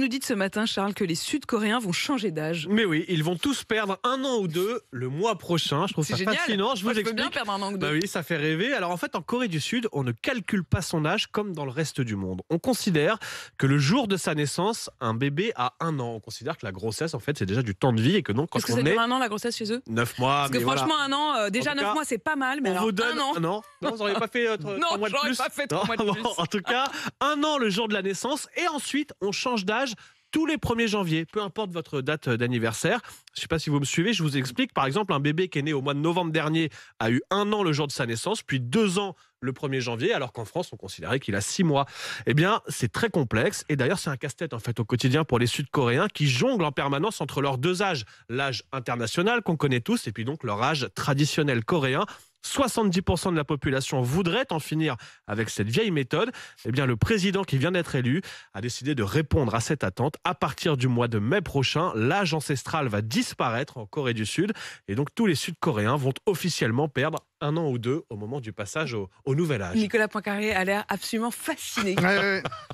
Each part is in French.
nous dites ce matin, Charles, que les Sud-Coréens vont changer d'âge. Mais oui, ils vont tous perdre un an ou deux le mois prochain. Je trouve ça génial. fascinant. Je Moi, vous je explique. bien perdre un an ou bah deux. oui, ça fait rêver. Alors en fait, en Corée du Sud, on ne calcule pas son âge comme dans le reste du monde. On considère que le jour de sa naissance, un bébé a un an. On considère que la grossesse, en fait, c'est déjà du temps de vie et que donc quand Est-ce que est... un an la grossesse chez eux Neuf mois. Parce que franchement, un an, euh, déjà neuf mois, c'est pas mal. Mais alors, un an. Non, vous n'auriez pas fait euh, mois de plus. Pas fait 3 mois de plus. en tout cas, un an le jour de la naissance et ensuite on change d'âge tous les 1er janvier, peu importe votre date d'anniversaire. Je ne sais pas si vous me suivez, je vous explique. Par exemple, un bébé qui est né au mois de novembre dernier a eu un an le jour de sa naissance, puis deux ans le 1er janvier, alors qu'en France, on considérait qu'il a six mois. Eh bien, c'est très complexe. Et d'ailleurs, c'est un casse-tête, en fait, au quotidien pour les Sud-Coréens qui jonglent en permanence entre leurs deux âges. L'âge international qu'on connaît tous, et puis donc leur âge traditionnel coréen. 70% de la population voudrait en finir avec cette vieille méthode, eh bien le président qui vient d'être élu a décidé de répondre à cette attente. À partir du mois de mai prochain, l'âge ancestral va disparaître en Corée du Sud et donc tous les Sud-Coréens vont officiellement perdre un an ou deux au moment du passage au, nouvel âge. Nicolas Poincaré a l'air absolument fasciné.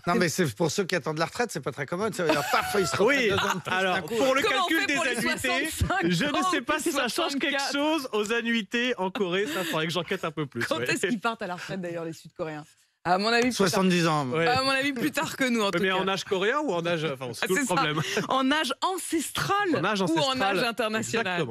Non, mais c'est pour ceux qui attendent la retraite, c'est pas très commode. Ça veut dire parfois ils se Oui, alors pour le calcul des annuités, je ne sais pas si ça change quelque chose aux annuités en Corée. Ça, faudrait que j'enquête un peu plus. Quand est-ce qu'ils partent à la retraite d'ailleurs, les Sud-Coréens à mon avis, 70 ans. À mon avis, plus tard que nous, en mais mais en âge coréen ou en âge. Enfin, tout le problème. En âge ancestral, ou en âge international.